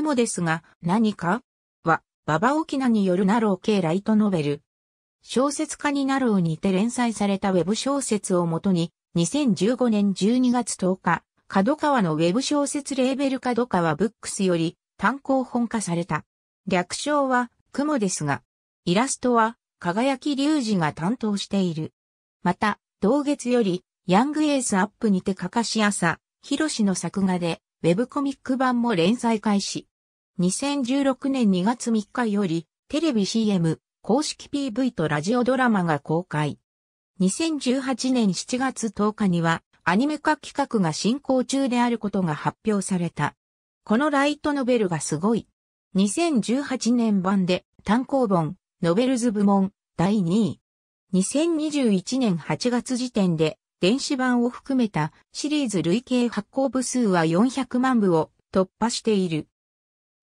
雲ですが、何かは、馬場沖縄によるナロー系ライトノベル。小説家にナローにて連載されたウェブ小説をもとに、2015年12月10日、角川のウェブ小説レーベル角川ブックスより単行本化された。略称は雲ですが、イラストは輝き隆二が担当している。また、同月よりヤングエースアップにてかかし朝、広志の作画でウェブコミック版も連載開始。2016年2月3日より、テレビ CM、公式 PV とラジオドラマが公開。2018年7月10日には、アニメ化企画が進行中であることが発表された。このライトノベルがすごい。2018年版で単行本、ノベルズ部門、第2位。2021年8月時点で電子版を含めたシリーズ累計発行部数は400万部を突破している。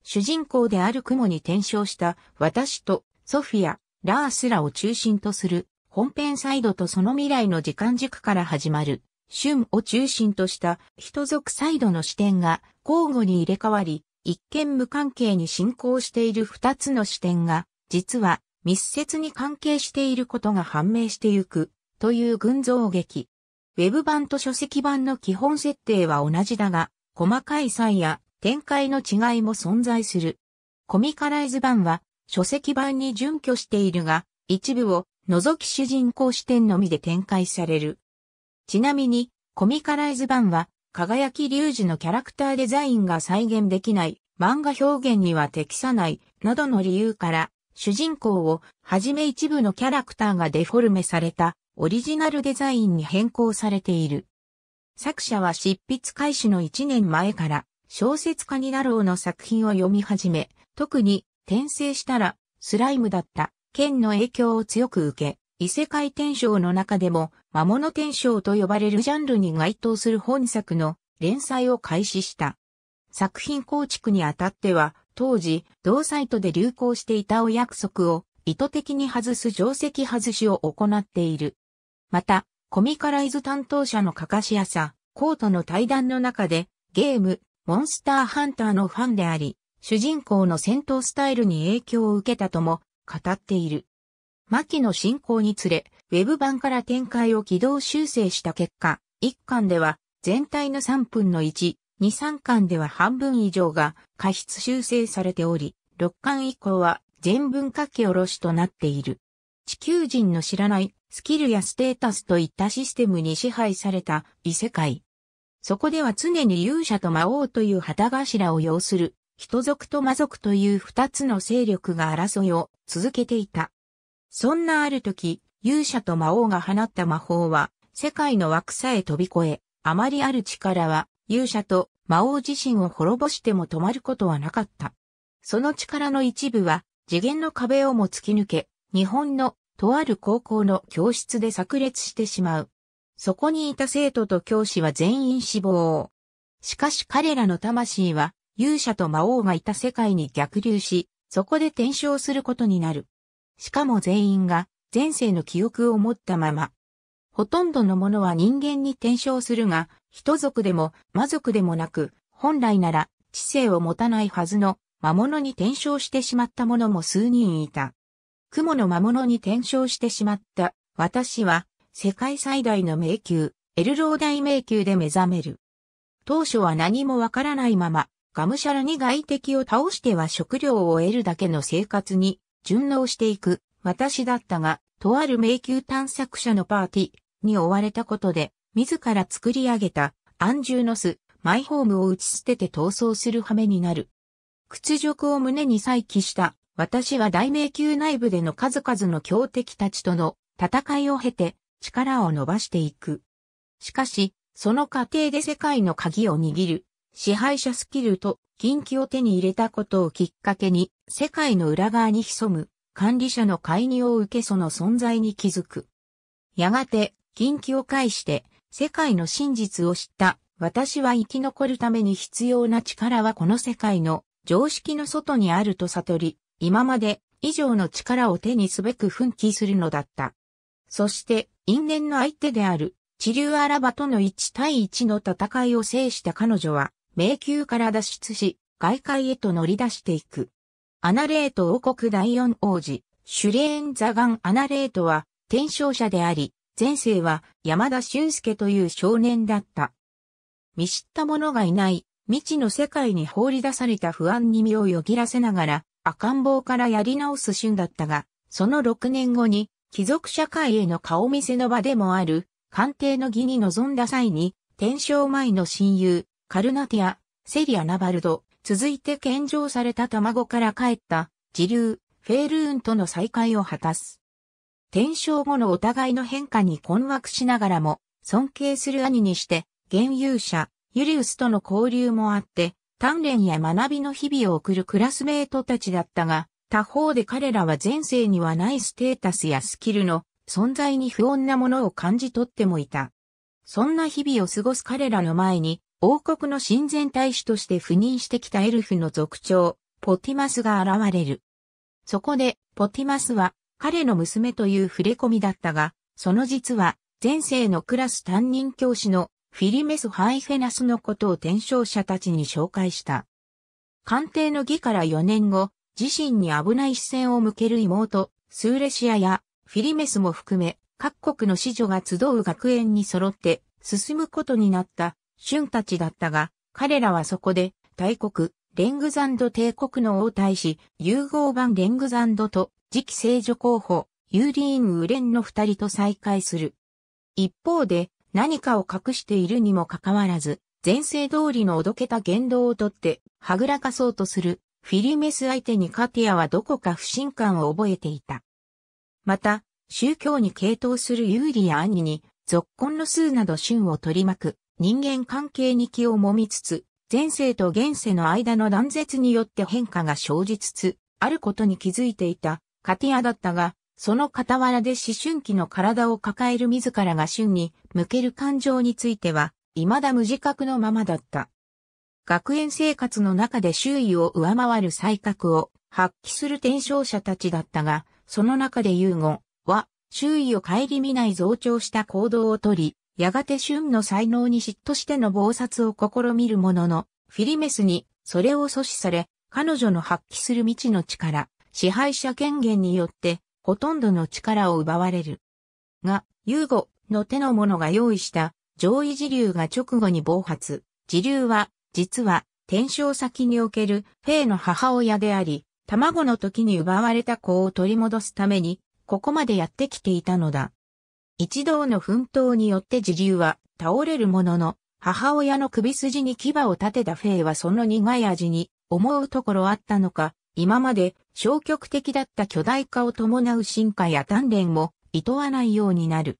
主人公である雲に転生した私とソフィア、ラースらを中心とする本編サイドとその未来の時間軸から始まる春を中心とした人族サイドの視点が交互に入れ替わり、一見無関係に進行している二つの視点が、実は密接に関係していることが判明してゆくという群像劇。ウェブ版と書籍版の基本設定は同じだが、細かい差や展開の違いも存在する。コミカライズ版は書籍版に準拠しているが、一部を除き主人公視点のみで展開される。ちなみに、コミカライズ版は、輝き龍二のキャラクターデザインが再現できない、漫画表現には適さない、などの理由から、主人公をはじめ一部のキャラクターがデフォルメされたオリジナルデザインに変更されている。作者は執筆開始の1年前から小説家になろうの作品を読み始め、特に転生したらスライムだった剣の影響を強く受け、異世界転生の中でも魔物転生と呼ばれるジャンルに該当する本作の連載を開始した。作品構築にあたっては、当時、同サイトで流行していたお約束を意図的に外す定石外しを行っている。また、コミカライズ担当者のカカシアさ、コートの対談の中で、ゲーム、モンスターハンターのファンであり、主人公の戦闘スタイルに影響を受けたとも語っている。牧の進行につれ、ウェブ版から展開を軌道修正した結果、1巻では全体の3分の1、2、3巻では半分以上が過失修正されており、6巻以降は全文書き下ろしとなっている。地球人の知らないスキルやステータスといったシステムに支配された異世界。そこでは常に勇者と魔王という旗頭を要する、人族と魔族という二つの勢力が争いを続けていた。そんなある時、勇者と魔王が放った魔法は、世界の枠さえ飛び越え、あまりある力は、勇者と魔王自身を滅ぼしても止まることはなかった。その力の一部は、次元の壁をも突き抜け、日本のとある高校の教室で炸裂してしまう。そこにいた生徒と教師は全員死亡。しかし彼らの魂は勇者と魔王がいた世界に逆流し、そこで転生することになる。しかも全員が前世の記憶を持ったまま。ほとんどのものは人間に転生するが、人族でも魔族でもなく、本来なら知性を持たないはずの魔物に転生してしまった者も数人いた。雲の魔物に転生してしまった。私は、世界最大の迷宮、エルロー大迷宮で目覚める。当初は何もわからないまま、がむしゃらに外敵を倒しては食料を得るだけの生活に順応していく私だったが、とある迷宮探索者のパーティーに追われたことで、自ら作り上げた安住の巣、マイホームを打ち捨てて逃走する羽目になる。屈辱を胸に再起した私は大迷宮内部での数々の強敵たちとの戦いを経て力を伸ばしていく。しかし、その過程で世界の鍵を握る支配者スキルと近畿を手に入れたことをきっかけに世界の裏側に潜む管理者の介入を受けその存在に気づく。やがて近畿を介して世界の真実を知った私は生き残るために必要な力はこの世界の常識の外にあると悟り、今まで以上の力を手にすべく奮起するのだった。そして、因縁の相手である、地流アラバとの1対1の戦いを制した彼女は、迷宮から脱出し、外界へと乗り出していく。アナレート王国第4王子、シュレーン・ザガン・アナレートは、転生者であり、前世は山田俊介という少年だった。見知った者がいない、未知の世界に放り出された不安に身をよぎらせながら、赤ん坊からやり直す瞬だったが、その6年後に、貴族社会への顔見せの場でもある、官邸の儀に臨んだ際に、天正前の親友、カルナティア、セリア・ナバルド、続いて献上された卵から帰った、自流、フェールーンとの再会を果たす。天正後のお互いの変化に困惑しながらも、尊敬する兄にして、現有者、ユリウスとの交流もあって、鍛錬や学びの日々を送るクラスメートたちだったが、他方で彼らは前世にはないステータスやスキルの存在に不穏なものを感じ取ってもいた。そんな日々を過ごす彼らの前に、王国の親善大使として赴任してきたエルフの族長、ポティマスが現れる。そこで、ポティマスは、彼の娘という触れ込みだったが、その実は、前世のクラス担任教師のフィリメス・ハイフェナスのことを転生者たちに紹介した。官邸の儀から4年後、自身に危ない視線を向ける妹、スーレシアやフィリメスも含め、各国の子女が集う学園に揃って進むことになった春たちだったが、彼らはそこで大国、レングザンド帝国の王太子、融合版レングザンドと次期聖女候補、ユーリーン・ウレンの二人と再会する。一方で、何かを隠しているにもかかわらず、前世通りのおどけた言動をとって、はぐらかそうとする、フィリメス相手にカティアはどこか不信感を覚えていた。また、宗教に傾倒する有利やアンに、続婚の数など旬を取り巻く、人間関係に気を揉みつつ、前世と現世の間の断絶によって変化が生じつつ、あることに気づいていた、カティアだったが、その傍らで思春期の体を抱える自らが春に向ける感情については、未だ無自覚のままだった。学園生活の中で周囲を上回る才覚を発揮する転生者たちだったが、その中でユーゴは、周囲を顧みない増長した行動をとり、やがて春の才能に嫉妬しての謀殺を試みるものの、フィリメスにそれを阻止され、彼女の発揮する未知の力、支配者権限によってほとんどの力を奪われる。が、ユーゴの手の者が用意した上位時流が直後に暴発。時流は、実は、転生先におけるフェイの母親であり、卵の時に奪われた子を取り戻すために、ここまでやってきていたのだ。一同の奮闘によって時流は倒れるものの、母親の首筋に牙を立てたフェイはその苦い味に思うところあったのか、今まで消極的だった巨大化を伴う進化や鍛錬も厭わないようになる。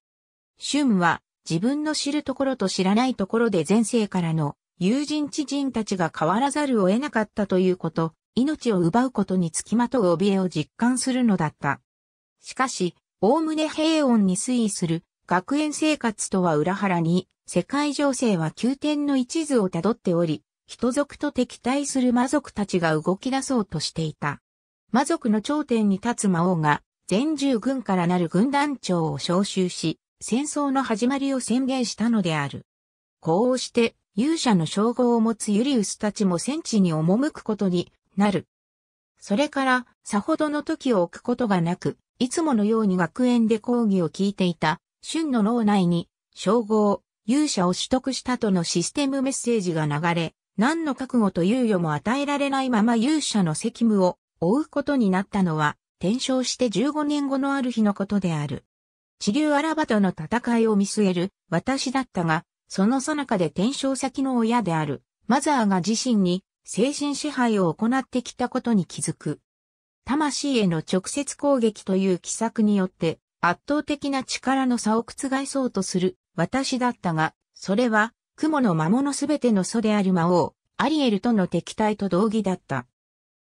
シュンは自分の知るところと知らないところで前世からの友人知人たちが変わらざるを得なかったということ、命を奪うことにつきまとう怯えを実感するのだった。しかし、おおむね平穏に推移する学園生活とは裏腹に、世界情勢は宮殿の一途をたどっており、人族と敵対する魔族たちが動き出そうとしていた。魔族の頂点に立つ魔王が、全獣軍からなる軍団長を召集し、戦争の始まりを宣言したのである。こうして、勇者の称号を持つユリウスたちも戦地に赴くことになる。それから、さほどの時を置くことがなく、いつものように学園で講義を聞いていた、春の脳内に、称号、勇者を取得したとのシステムメッセージが流れ、何の覚悟と猶予も与えられないまま勇者の責務を負うことになったのは、転生して15年後のある日のことである。地流アラバとの戦いを見据える私だったが、その最中で転生先の親である、マザーが自身に精神支配を行ってきたことに気づく。魂への直接攻撃という奇策によって圧倒的な力の差を覆そうとする私だったが、それは雲の魔物すべての祖である魔王、アリエルとの敵対と同義だった。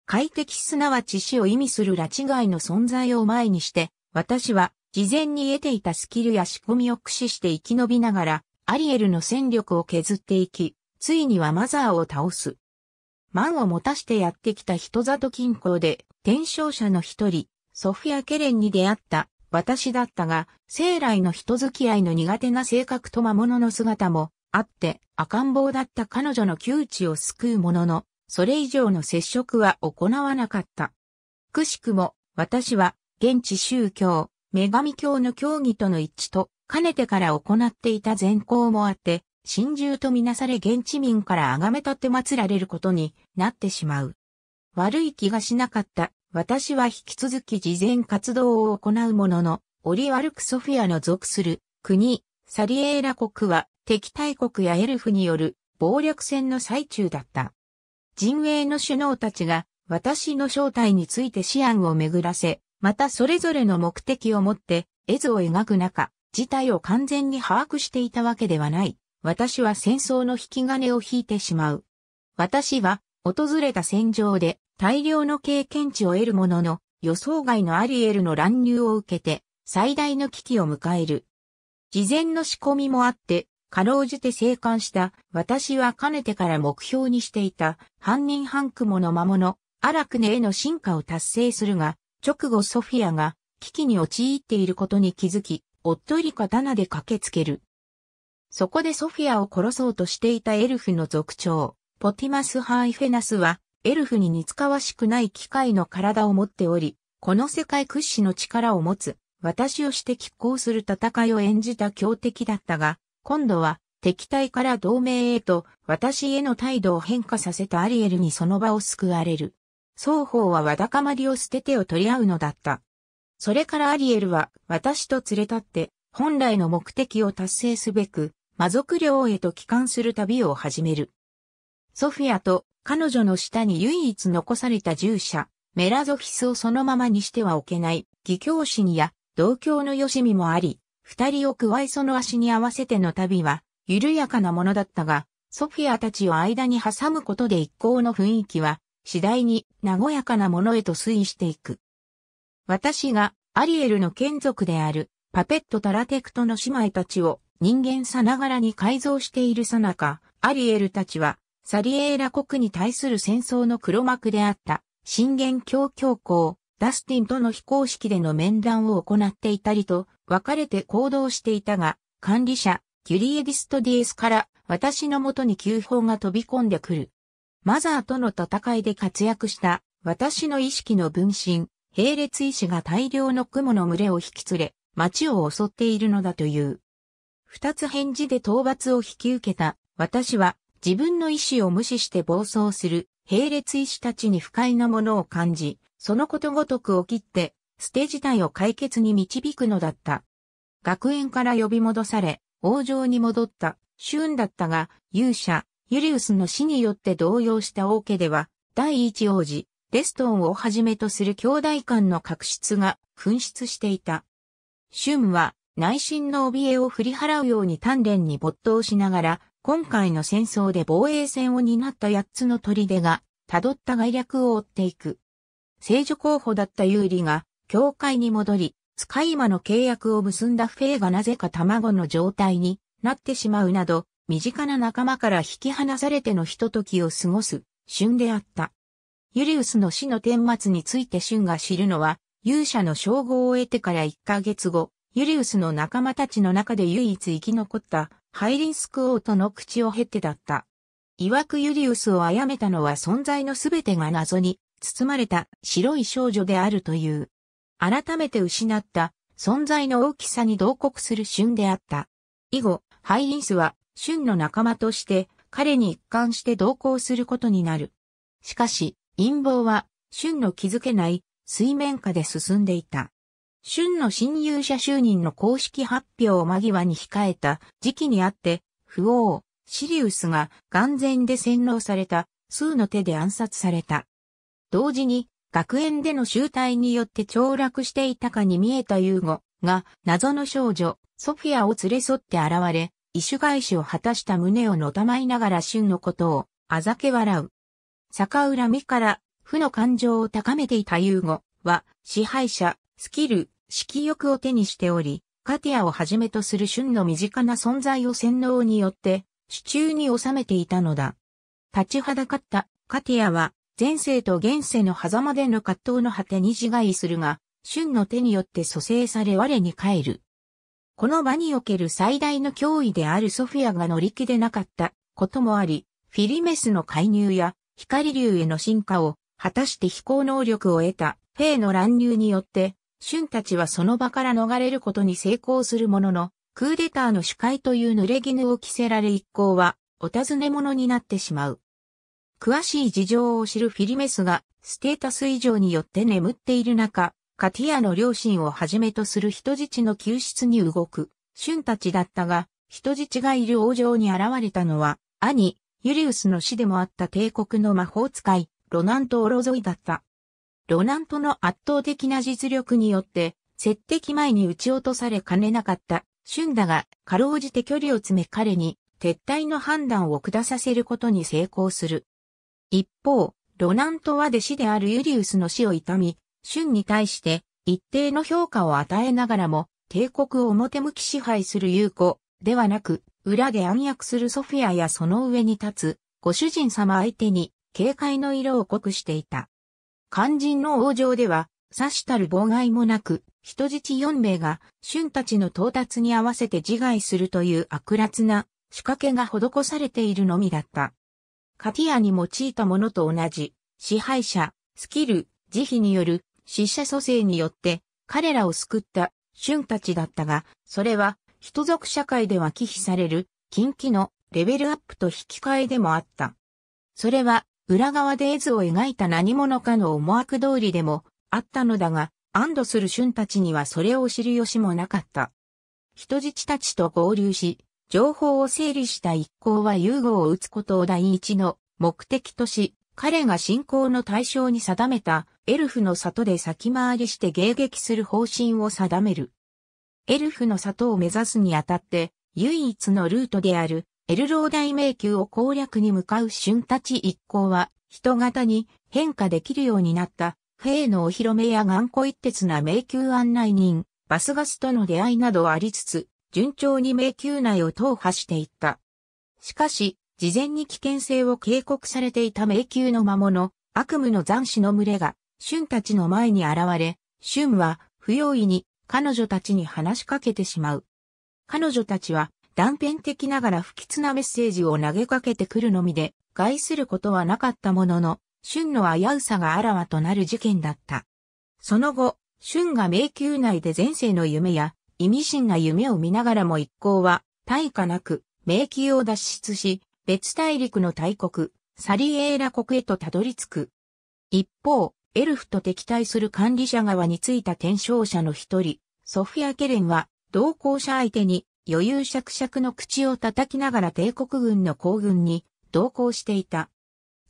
快適すなわち死を意味する拉致外の存在を前にして、私は事前に得ていたスキルや仕込みを駆使して生き延びながら、アリエルの戦力を削っていき、ついにはマザーを倒す。満を持たしてやってきた人里近郊で、転生者の一人、ソフィア・ケレンに出会った私だったが、生来の人付き合いの苦手な性格と魔物の姿も、あって赤ん坊だった彼女の窮地を救うものの、それ以上の接触は行わなかった。くしくも、私は、現地宗教、女神教の教義との一致と、かねてから行っていた善行もあって、神獣とみなされ現地民から崇め立て祀られることになってしまう。悪い気がしなかった。私は引き続き事前活動を行うものの、オリワルクソフィアの属する国、サリエーラ国は敵対国やエルフによる暴力戦の最中だった。陣営の首脳たちが私の正体について思案を巡らせ、またそれぞれの目的を持って絵図を描く中、事態を完全に把握していたわけではない。私は戦争の引き金を引いてしまう。私は訪れた戦場で大量の経験値を得るものの予想外のアリエルの乱入を受けて最大の危機を迎える。事前の仕込みもあってかろうじて生還した、私はかねてから目標にしていた、半人半雲の魔物、荒くねへの進化を達成するが、直後ソフィアが、危機に陥っていることに気づき、夫より刀で駆けつける。そこでソフィアを殺そうとしていたエルフの族長、ポティマス・ハーイフェナスは、エルフに似つかわしくない機械の体を持っており、この世界屈指の力を持つ、私をして拮抗する戦いを演じた強敵だったが、今度は敵対から同盟へと私への態度を変化させたアリエルにその場を救われる。双方はわだかまりを捨て手を取り合うのだった。それからアリエルは私と連れ立って本来の目的を達成すべく魔族領へと帰還する旅を始める。ソフィアと彼女の下に唯一残された従者、メラゾフィスをそのままにしてはおけない、義教師にや同郷のよしみもあり、二人を加えその足に合わせての旅は、緩やかなものだったが、ソフィアたちを間に挟むことで一行の雰囲気は、次第に和やかなものへと推移していく。私がアリエルの眷属であるパペット・タラテクトの姉妹たちを人間さながらに改造しているさなか、アリエルたちはサリエーラ国に対する戦争の黒幕であった、神言教教皇、ダスティンとの非公式での面談を行っていたりと、別れて行動していたが、管理者、キュリエディストディエスから私のもとに急報が飛び込んでくる。マザーとの戦いで活躍した私の意識の分身、並列医師が大量の雲の群れを引き連れ、街を襲っているのだという。二つ返事で討伐を引き受けた私は自分の意志を無視して暴走する並列医師たちに不快なものを感じ、そのことごとく起きって、捨て自体を解決に導くのだった。学園から呼び戻され、王城に戻った、シューンだったが、勇者、ユリウスの死によって動揺した王家では、第一王子、レストンをはじめとする兄弟間の確執が噴出していた。シュンは内心の怯えを振り払うように鍛錬に没頭しながら今回の戦争で防衛戦を担った八つの砦が、辿った概略を追っていく。聖女候補だった有利が、教会に戻り、使い魔の契約を結んだフェイがなぜか卵の状態になってしまうなど、身近な仲間から引き離されてのひと時を過ごす、旬であった。ユリウスの死の顛末について旬が知るのは、勇者の称号を得てから1ヶ月後、ユリウスの仲間たちの中で唯一生き残ったハイリンスク王との口を経てだった。曰くユリウスを殺めたのは存在のすべてが謎に包まれた白い少女であるという。改めて失った存在の大きさに同国する春であった。以後、ハイリンスは春の仲間として彼に一貫して同行することになる。しかし、陰謀は春の気づけない水面下で進んでいた。春の新入社就任の公式発表を間際に控えた時期にあって、不王、シリウスが眼前で洗脳された、数の手で暗殺された。同時に、学園での集体によって凋落していたかに見えたユーゴが、謎の少女、ソフィアを連れ添って現れ、異種返しを果たした胸をのたまいながら春のことを、あざけ笑う。逆恨みから、負の感情を高めていたユーゴは、支配者、スキル、色欲を手にしており、カティアをはじめとする旬の身近な存在を洗脳によって、手中に収めていたのだ。立ちはだかったカティアは、前世と現世の狭間での葛藤の果てに自害するが、旬の手によって蘇生され我に帰る。この場における最大の脅威であるソフィアが乗り気でなかったこともあり、フィリメスの介入や光竜への進化を果たして飛行能力を得たフェイの乱入によってシュンたちはその場から逃れることに成功するものの、クーデターの主会という濡れ衣を着せられ一行は、お尋ね者になってしまう。詳しい事情を知るフィリメスが、ステータス以上によって眠っている中、カティアの両親をはじめとする人質の救出に動く、シュンたちだったが、人質がいる王城に現れたのは、兄、ユリウスの死でもあった帝国の魔法使い、ロナント・オロゾイだった。ロナントの圧倒的な実力によって、接敵前に撃ち落とされかねなかった、シュンだが、かろうじて距離を詰め彼に、撤退の判断を下させることに成功する。一方、ロナントは弟子であるユリウスの死を悼み、シュンに対して一定の評価を与えながらも、帝国を表向き支配する有子ではなく、裏で暗躍するソフィアやその上に立つ、ご主人様相手に警戒の色を濃くしていた。肝心の王城では、刺したる妨害もなく、人質4名が、春たちの到達に合わせて自害するという悪辣な仕掛けが施されているのみだった。カティアに用いたものと同じ、支配者、スキル、慈悲による死者蘇生によって彼らを救った春たちだったが、それは人族社会では忌避される近畿のレベルアップと引き換えでもあった。それは裏側で絵図を描いた何者かの思惑通りでもあったのだが、安堵する瞬たちにはそれを知る由もなかった。人質たちと合流し、情報を整理した一行は融合を打つことを第一の目的とし、彼が信仰の対象に定めたエルフの里で先回りして迎撃する方針を定める。エルフの里を目指すにあたって、唯一のルートであるエルロー大迷宮を攻略に向かう瞬たち一行は、人型に変化できるようになった、兵のお披露目や頑固一徹な迷宮案内人、バスガスとの出会いなどありつつ、順調に迷宮内を踏破していった。しかし、事前に危険性を警告されていた迷宮の魔物、悪夢の残死の群れが、シュンたちの前に現れ、シュンは不用意に彼女たちに話しかけてしまう。彼女たちは断片的ながら不吉なメッセージを投げかけてくるのみで、害することはなかったものの、春の危うさがあらわとなる事件だった。その後、春が迷宮内で前世の夢や、意味深な夢を見ながらも一行は、大化なく、迷宮を脱出し、別大陸の大国、サリエーラ国へとたどり着く。一方、エルフと敵対する管理者側についた転生者の一人、ソフィア・ケレンは、同行者相手に余裕しゃくしゃくの口を叩きながら帝国軍の行軍に同行していた。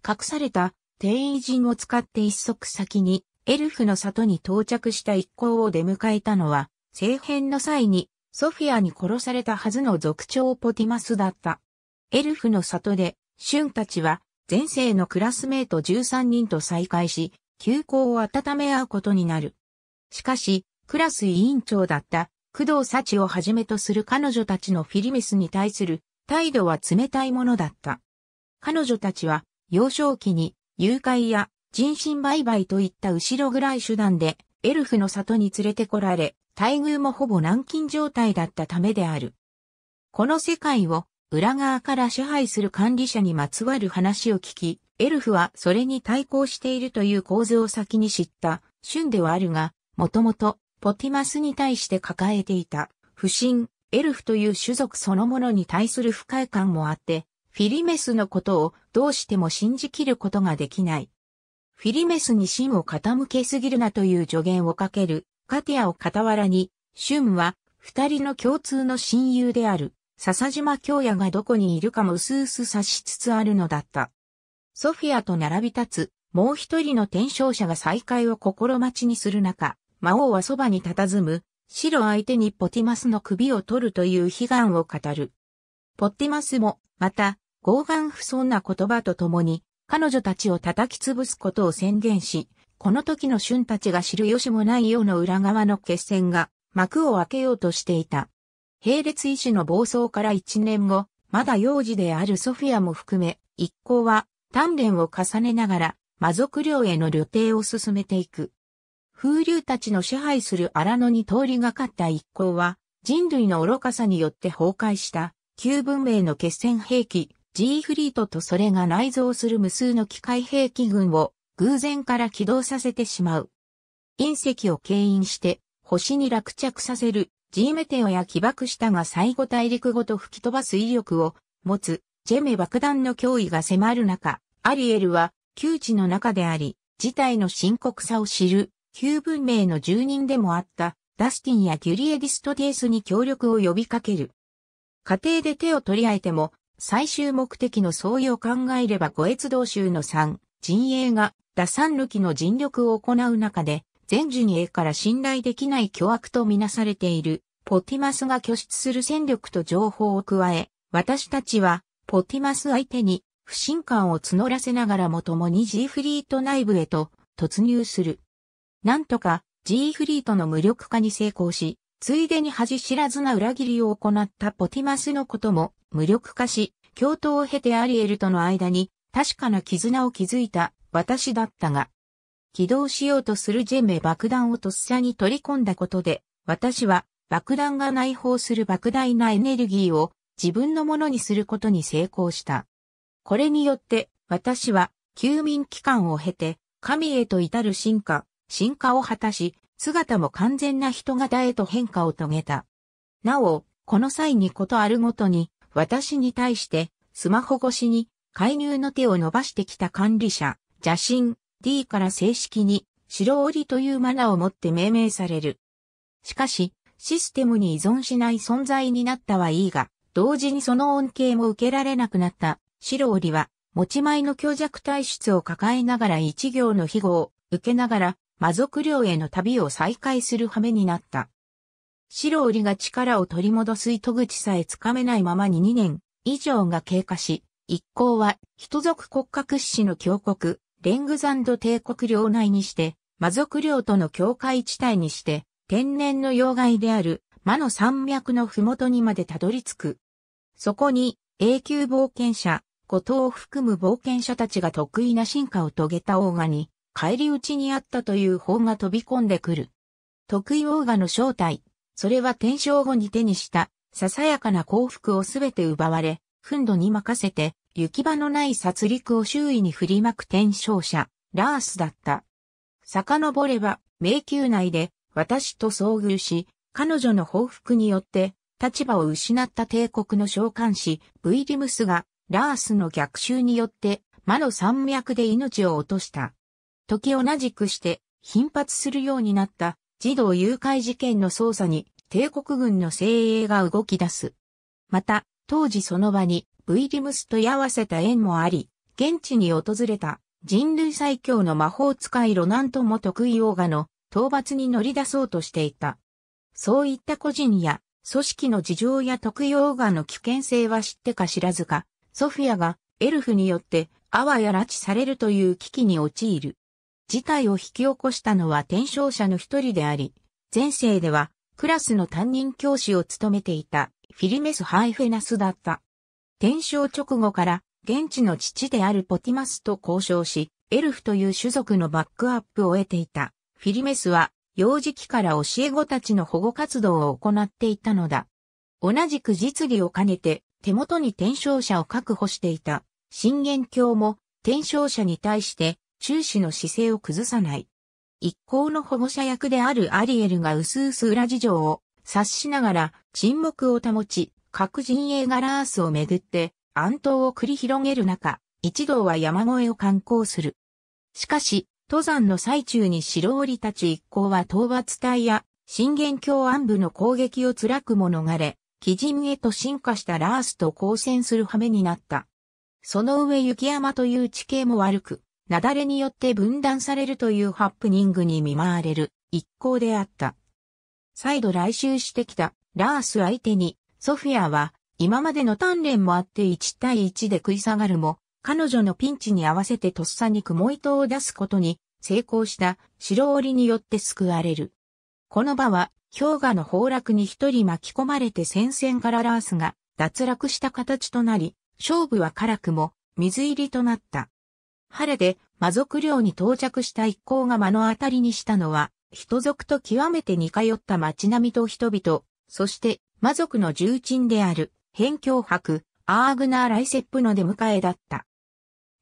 隠された定位陣を使って一足先にエルフの里に到着した一行を出迎えたのは、政変の際にソフィアに殺されたはずの族長ポティマスだった。エルフの里で、シュンたちは前世のクラスメート13人と再会し、休校を温め合うことになる。しかし、クラス委員長だった工藤幸をはじめとする彼女たちのフィリミスに対する態度は冷たいものだった。彼女たちは幼少期に誘拐や人身売買といった後ろ暗い手段でエルフの里に連れてこられ、待遇もほぼ軟禁状態だったためである。この世界を裏側から支配する管理者にまつわる話を聞き、エルフはそれに対抗しているという構図を先に知った、旬ではあるが、もともとポティマスに対して抱えていた不信、エルフという種族そのものに対する不快感もあって、フィリメスのことをどうしても信じきることができない。フィリメスに心を傾けすぎるなという助言をかける、カティアを傍らに、シュンは二人の共通の親友である、笹島京也がどこにいるかも薄々察しつつあるのだった。ソフィアと並び立つ、もう一人の転生者が再会を心待ちにする中、魔王はそばに佇む、白相手にポティマスの首を取るという悲願を語る。ポティマスも、また、傲岸不尊な言葉と共に、彼女たちを叩き潰すことを宣言し、この時の春たちが知る由もない世の裏側の決戦が幕を開けようとしていた。並列医師の暴走から一年後、まだ幼児であるソフィアも含め、一行は鍛錬を重ねながら魔族領への旅程を進めていく。風流たちの支配する荒野に通りがかった一行は、人類の愚かさによって崩壊した、旧文明の決戦兵器、G フリートとそれが内蔵する無数の機械兵器群を、偶然から起動させてしまう。隕石を牽引して、星に落着させる、G メテオや起爆したが最後大陸ごと吹き飛ばす威力を、持つ、ジェメ爆弾の脅威が迫る中、アリエルは、窮地の中であり、事態の深刻さを知る。旧文明の住人でもあったダスティンやギュリエディストティエスに協力を呼びかける。家庭で手を取り合えても、最終目的の相違を考えれば五越道州の3、陣営が、打算抜きの尽力を行う中で、全ジュニエから信頼できない巨悪とみなされている、ポティマスが拠出する戦力と情報を加え、私たちは、ポティマス相手に、不信感を募らせながらも共に G フリート内部へと突入する。なんとか G フリートの無力化に成功し、ついでに恥知らずな裏切りを行ったポティマスのことも無力化し、共闘を経てアリエルとの間に確かな絆を築いた私だったが、起動しようとするジェメ爆弾をとっさに取り込んだことで、私は爆弾が内包する莫大なエネルギーを自分のものにすることに成功した。これによって私は休眠期間を経て神へと至る進化進化を果たし、姿も完全な人型へと変化を遂げた。なお、この際にことあるごとに、私に対して、スマホ越しに、介入の手を伸ばしてきた管理者、邪神 D から正式に、白織というマナを持って命名される。しかし、システムに依存しない存在になったはいいが、同時にその恩恵も受けられなくなった、白織は、持ち前の強弱体質を抱えながら一行の庇護を受けながら、魔族領への旅を再開する羽目になった。白織が力を取り戻す糸口さえつかめないままに2年以上が経過し、一行は、人族国家屈指の峡谷、レングザンド帝国領内にして、魔族領との境界地帯にして、天然の要害である魔の山脈の麓にまでたどり着く。そこに、永久冒険者、後藤を含む冒険者たちが得意な進化を遂げたオーガに、返り討ちにあったという法が飛び込んでくる。得意王がの正体、それは転生後に手にした、ささやかな幸福をすべて奪われ、憤怒に任せて、行き場のない殺戮を周囲に振りまく転生者、ラースだった。遡れば、迷宮内で、私と遭遇し、彼女の報復によって、立場を失った帝国の召喚師、ブイリムスが、ラースの逆襲によって、魔の山脈で命を落とした。時同じくして頻発するようになった児童誘拐事件の捜査に帝国軍の精鋭が動き出す。また、当時その場に V リムスと居合わせた縁もあり、現地に訪れた人類最強の魔法使いロナントも得意オーガの討伐に乗り出そうとしていた。そういった個人や組織の事情や特用がの危険性は知ってか知らずか、ソフィアがエルフによってあわや拉致されるという危機に陥る。事態を引き起こしたのは転生者の一人であり、前世ではクラスの担任教師を務めていたフィリメス・ハイフェナスだった。転生直後から現地の父であるポティマスと交渉し、エルフという種族のバックアップを得ていた。フィリメスは幼児期から教え子たちの保護活動を行っていたのだ。同じく実技を兼ねて手元に転生者を確保していた。信玄教も転生者に対して中止の姿勢を崩さない。一行の保護者役であるアリエルが薄々裏事情を察しながら沈黙を保ち、各陣営がラースをめぐって暗闘を繰り広げる中、一同は山越えを観光する。しかし、登山の最中に白織たち一行は討伐隊や信玄教暗部の攻撃を辛くも逃れ、基人へと進化したラースと交戦する羽目になった。その上雪山という地形も悪く、雪崩によって分断されるというハプニングに見舞われる一行であった。再度来襲してきたラース相手に、ソフィアは今までの鍛錬もあって1対1で食い下がるも、彼女のピンチに合わせてとっさに雲糸を出すことに成功した白織によって救われる。この場は氷河の崩落に一人巻き込まれて戦線からラースが脱落した形となり、勝負は辛くも水入りとなった。晴れで魔族寮に到着した一行が目の当たりにしたのは、人族と極めて似通った街並みと人々、そして魔族の重鎮である、辺境伯、アーグナー・ライセップの出迎えだった。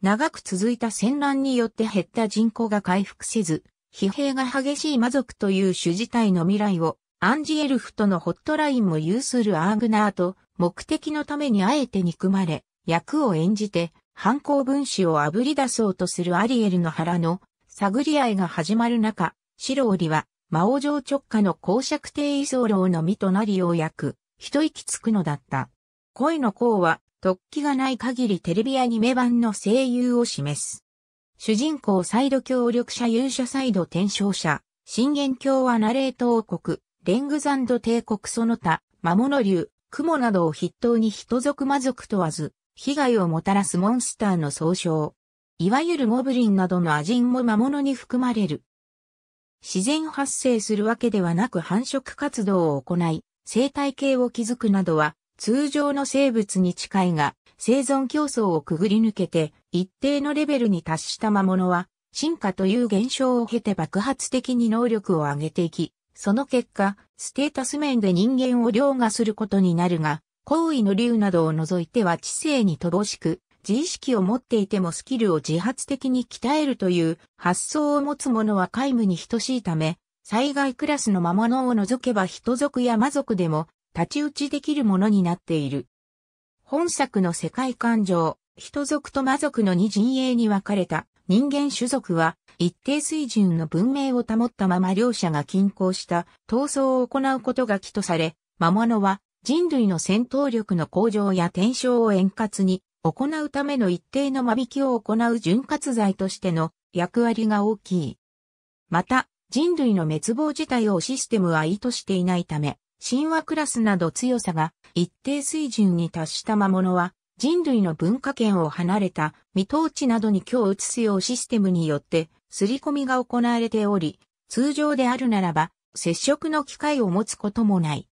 長く続いた戦乱によって減った人口が回復せず、疲弊が激しい魔族という主事態の未来を、アンジエルフとのホットラインも有するアーグナーと、目的のためにあえて憎まれ、役を演じて、反抗分子を炙り出そうとするアリエルの腹の探り合いが始まる中、白織は魔王城直下の公爵帝居候の身となりようやく一息つくのだった。恋の功は突起がない限りテレビアニメ版の声優を示す。主人公サイド協力者勇者サイド転生者、信玄教はナレート王国、レングザンド帝国その他、魔物竜、雲などを筆頭に人族魔族問わず、被害をもたらすモンスターの総称。いわゆるゴブリンなどのアジンも魔物に含まれる。自然発生するわけではなく繁殖活動を行い、生態系を築くなどは、通常の生物に近いが、生存競争をくぐり抜けて、一定のレベルに達した魔物は、進化という現象を経て爆発的に能力を上げていき、その結果、ステータス面で人間を凌駕することになるが、行為の流などを除いては知性に乏しく、自意識を持っていてもスキルを自発的に鍛えるという発想を持つ者は皆無に等しいため、災害クラスの魔物を除けば人族や魔族でも立ち打ちできるものになっている。本作の世界観上、人族と魔族の二陣営に分かれた人間種族は一定水準の文明を保ったまま両者が均衡した闘争を行うことが起とされ、魔物は人類の戦闘力の向上や転生を円滑に行うための一定の間引きを行う潤滑剤としての役割が大きい。また、人類の滅亡自体をシステムは意図していないため、神話クラスなど強さが一定水準に達した魔物は、人類の文化圏を離れた未踏地などに今日移すようシステムによって、刷り込みが行われており、通常であるならば、接触の機会を持つこともない。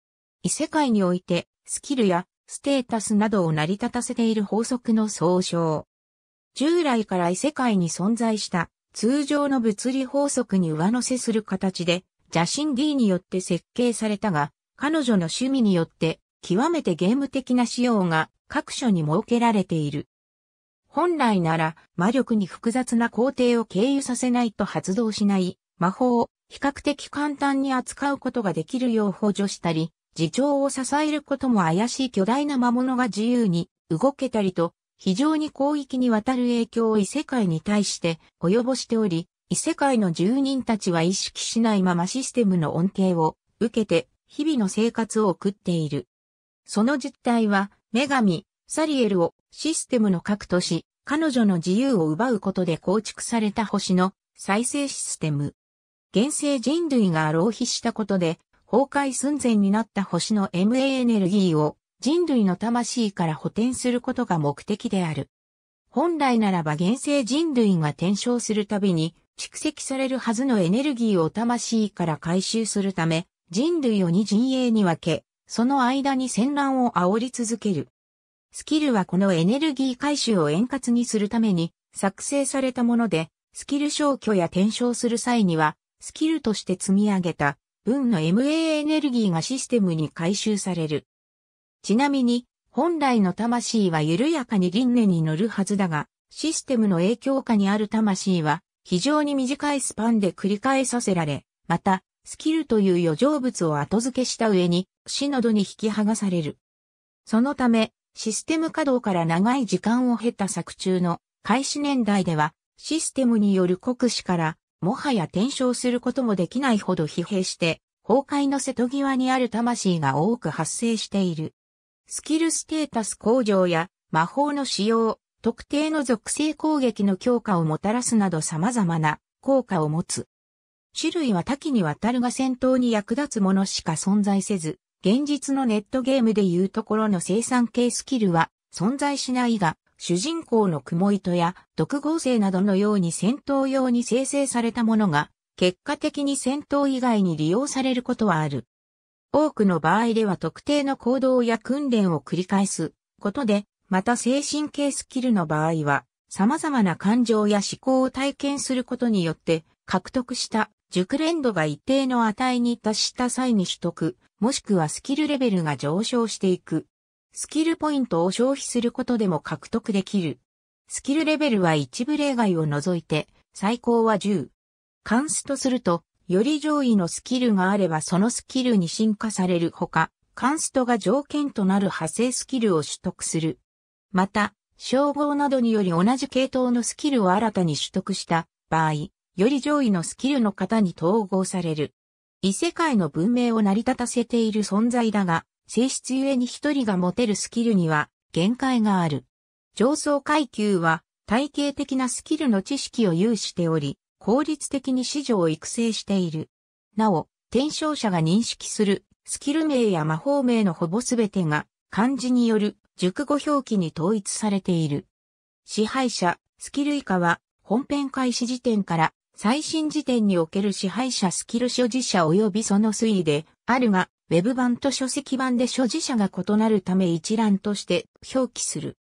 異世界において、スキルやステータスなどを成り立たせている法則の総称。従来から異世界に存在した通常の物理法則に上乗せする形で、邪神 D によって設計されたが、彼女の趣味によって極めてゲーム的な仕様が各所に設けられている。本来なら魔力に複雑な工程を経由させないと発動しない魔法を比較的簡単に扱うことができるよう補助したり、自重を支えることも怪しい巨大な魔物が自由に動けたりと、非常に広域にわたる影響を異世界に対して及ぼしており、異世界の住人たちは意識しないままシステムの恩恵を受けて日々の生活を送っている。その実態は、女神、サリエルをシステムの核とし、彼女の自由を奪うことで構築された星の再生システム。現世人類が浪費したことで崩壊寸前になった星の MA エネルギーを人類の魂から補填することが目的である。本来ならば現世人類が転生するたびに蓄積されるはずのエネルギーを魂から回収するため、人類を2陣営に分け、その間に戦乱を煽り続ける。スキルはこのエネルギー回収を円滑にするために作成されたもので、スキル消去や転生する際には、スキルとして積み上げた分の MA エネルギーがシステムに回収される。ちなみに、本来の魂は緩やかに輪廻に乗るはずだが、システムの影響下にある魂は、非常に短いスパンで繰り返させられ、また、スキルという余剰物を後付けした上に、死のどに引き剥がされる。そのため、システム稼働から長い時間を経た作中の開始年代では、システムによる酷使からもはや転生することもできないほど疲弊して、崩壊の瀬戸際にある魂が多く発生している。スキルステータス向上や魔法の使用、特定の属性攻撃の強化をもたらすなど様々な効果を持つ。種類は多岐にわたるが戦闘に役立つものしか存在せず、現実のネットゲームでいうところの生産系スキルは存在しないが、主人公の雲糸や独合成などのように戦闘用に生成されたものが、結果的に戦闘以外に利用されることはある。多くの場合では特定の行動や訓練を繰り返すことで、また精神系スキルの場合は、様々な感情や思考を体験することによって獲得した熟練度が一定の値に達した際に取得、もしくはスキルレベルが上昇していくスキルポイントを消費することでも獲得できる。スキルレベルは一部例外を除いて、最高は10。カンストすると、より上位のスキルがあればそのスキルに進化されるほか、カンストが条件となる派生スキルを取得する。また、称号などにより同じ系統のスキルを新たに取得した場合、より上位のスキルの方に統合される。異世界の文明を成り立たせている存在だが、性質ゆえに一人が持てるスキルには限界がある。上層階級は体系的なスキルの知識を有しており、効率的に市場を育成している。なお、転生者が認識するスキル名や魔法名のほぼすべてが漢字による熟語表記に統一されている。支配者、スキル以下は本編開始時点から最新時点における支配者スキル所持者及びその推移であるが、ウェブ版と書籍版で所持者が異なるため一覧として表記する。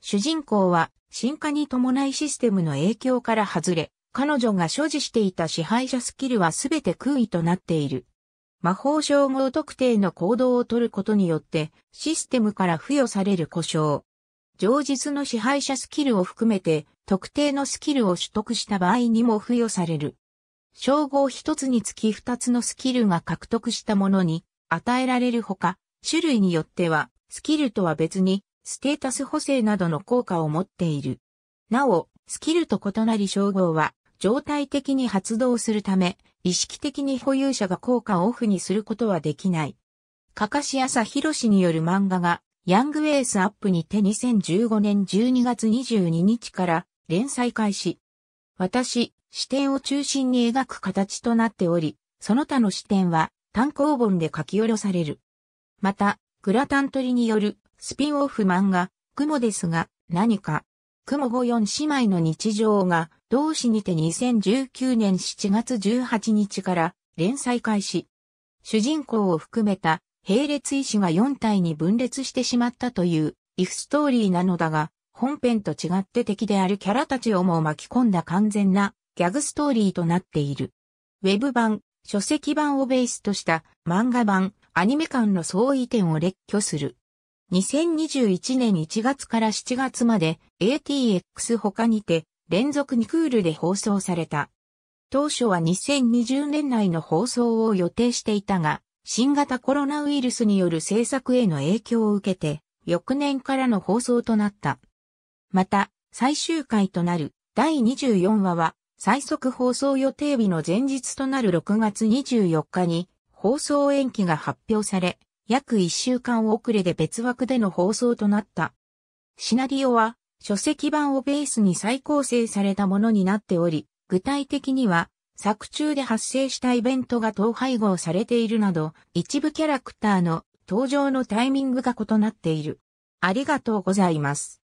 主人公は進化に伴いシステムの影響から外れ、彼女が所持していた支配者スキルはすべて空位となっている。魔法称号特定の行動を取ることによってシステムから付与される故障。常実の支配者スキルを含めて特定のスキルを取得した場合にも付与される。称号一つにつき二つのスキルが獲得したものに与えられるほか、種類によっては、スキルとは別に、ステータス補正などの効果を持っている。なお、スキルと異なり称号は、状態的に発動するため、意識的に保有者が効果をオフにすることはできない。かかしアさひろしによる漫画が、ヤングウェイスアップにて2015年12月22日から連載開始。私、視点を中心に描く形となっており、その他の視点は単行本で書き下ろされる。また、グラタントリによるスピンオフ漫画、雲ですが何か、雲五4姉妹の日常が同誌にて2019年7月18日から連載開始。主人公を含めた並列医師が4体に分裂してしまったというイフストーリーなのだが、本編と違って敵であるキャラたちをも巻き込んだ完全なギャグストーリーとなっている。ウェブ版書籍版をベースとした漫画版、アニメ館の相違点を列挙する。2021年1月から7月まで ATX 他にて連続にクールで放送された。当初は2020年内の放送を予定していたが、新型コロナウイルスによる制作への影響を受けて、翌年からの放送となった。また、最終回となる第24話は最速放送予定日の前日となる6月24日に放送延期が発表され、約1週間遅れで別枠での放送となった。シナリオは書籍版をベースに再構成されたものになっており、具体的には作中で発生したイベントが統廃合されているなど、一部キャラクターの登場のタイミングが異なっている。ありがとうございます。